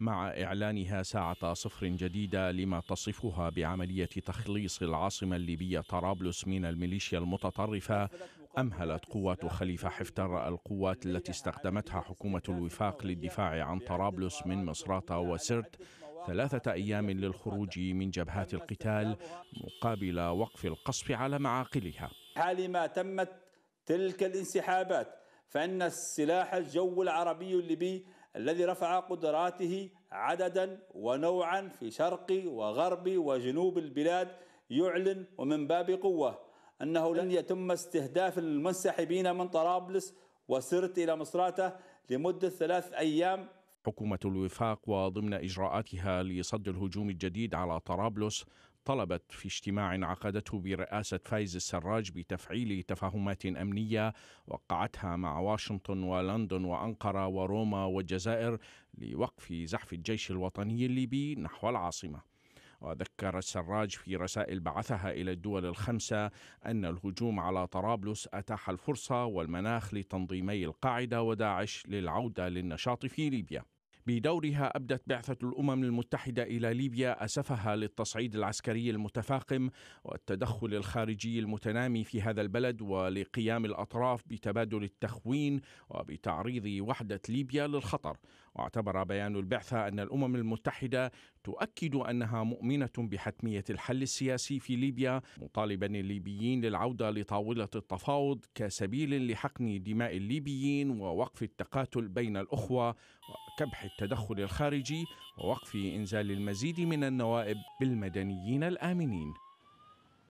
مع إعلانها ساعة صفر جديدة لما تصفها بعملية تخليص العاصمة الليبية طرابلس من الميليشيا المتطرفة أمهلت قوات خليفة حفتر القوات التي استخدمتها حكومة الوفاق للدفاع عن طرابلس من مصراتة وسرت ثلاثة أيام للخروج من جبهات القتال مقابل وقف القصف على معاقلها حال ما تمت تلك الانسحابات فإن السلاح الجو العربي الليبي الذي رفع قدراته عددا ونوعا في شرق وغرب وجنوب البلاد يعلن ومن باب قوة أنه لن يتم استهداف المنسحبين من طرابلس وسرت إلى مصراتة لمدة ثلاث أيام حكومة الوفاق وضمن إجراءاتها لصد الهجوم الجديد على طرابلس طلبت في اجتماع عقدته برئاسة فايز السراج بتفعيل تفاهمات أمنية وقعتها مع واشنطن ولندن وأنقرة وروما والجزائر لوقف زحف الجيش الوطني الليبي نحو العاصمة وذكر السراج في رسائل بعثها إلى الدول الخمسة أن الهجوم على طرابلس أتاح الفرصة والمناخ لتنظيمي القاعدة وداعش للعودة للنشاط في ليبيا بدورها أبدت بعثة الأمم المتحدة إلى ليبيا أسفها للتصعيد العسكري المتفاقم والتدخل الخارجي المتنامي في هذا البلد ولقيام الأطراف بتبادل التخوين وبتعريض وحدة ليبيا للخطر واعتبر بيان البعثة أن الأمم المتحدة تؤكد أنها مؤمنة بحتمية الحل السياسي في ليبيا مطالبا الليبيين للعودة لطاولة التفاوض كسبيل لحقن دماء الليبيين ووقف التقاتل بين الأخوة كبح التدخل الخارجي ووقف إنزال المزيد من النوائب بالمدنيين الآمنين